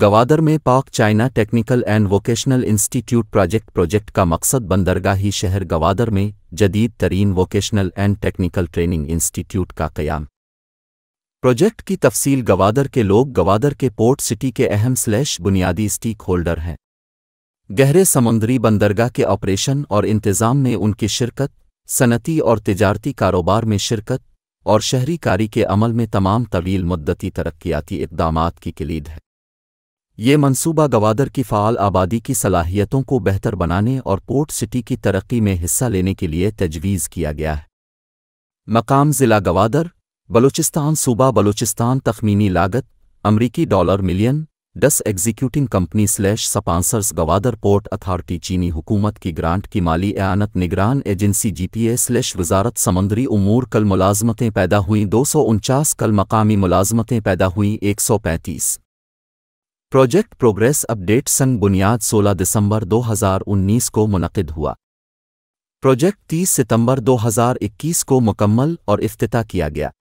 गवादर में Pak China technical and vocational institute project project का मकसद बंदरगाही शहर गवादर में जदीद तरीन vocational and technical training institute का कयाम प्रोजेक्ट की तफसील गवादर के लोग गवादर के पोर्ट सिटी के अहम स्लैश बुनियादी स्टीक होल्डर हैं गहरे समुद्री बंदरगाह के ऑपरेशन और इंतज़ाम में उनकी शिरकत सनती और तजारती कारोबार में शिरकत और शहरी कारी के अमल में तमाम तवील मुद्दती तरक्याती इकदाम की किलीद है ये मंसूबा गवादर की फ़ाल आबादी की सलाहियतों को बेहतर बनाने और पोर्ट सिटी की तरक्की में हिस्सा लेने के लिए तजवीज़ किया गया है मकाम ज़िला गवादर बलूचिस्तान सूबा बलूचिस्तान तखमीनी लागत अमरीकी डॉलर मिलियन डस executing company slash sponsors Gwadar port authority चीनी हुकूमत की ग्रांट की माली एनत निगरान agency G P A slash वजारत समंदरी उमूर कल मुलाजमतें पैदा हुई दो सौ उनचास कल मकामी मुलाजमतें पैदा हुई एक सौ पैंतीस प्रोजेक्ट प्रोग्रेस अपडेट संग बुनियाद 16 दिसंबर 2019 को मुनद हुआ प्रोजेक्ट 30 सितंबर 2021 को मुकम्मल और अफ्ताह किया गया